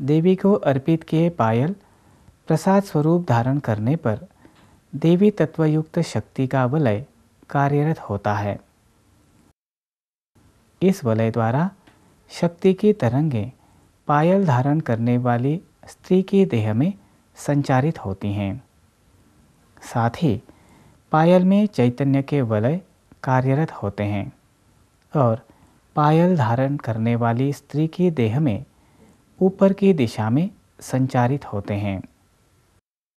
देवी को अर्पित किए पायल प्रसाद स्वरूप धारण करने पर देवी तत्वयुक्त शक्ति का वलय कार्यरत होता है इस वलय द्वारा शक्ति की तरंगें पायल धारण करने वाली स्त्री के देह में संचारित होती हैं साथ ही पायल में चैतन्य के वलय कार्यरत होते हैं और पायल धारण करने वाली स्त्री के देह में ऊपर की दिशा में संचारित होते हैं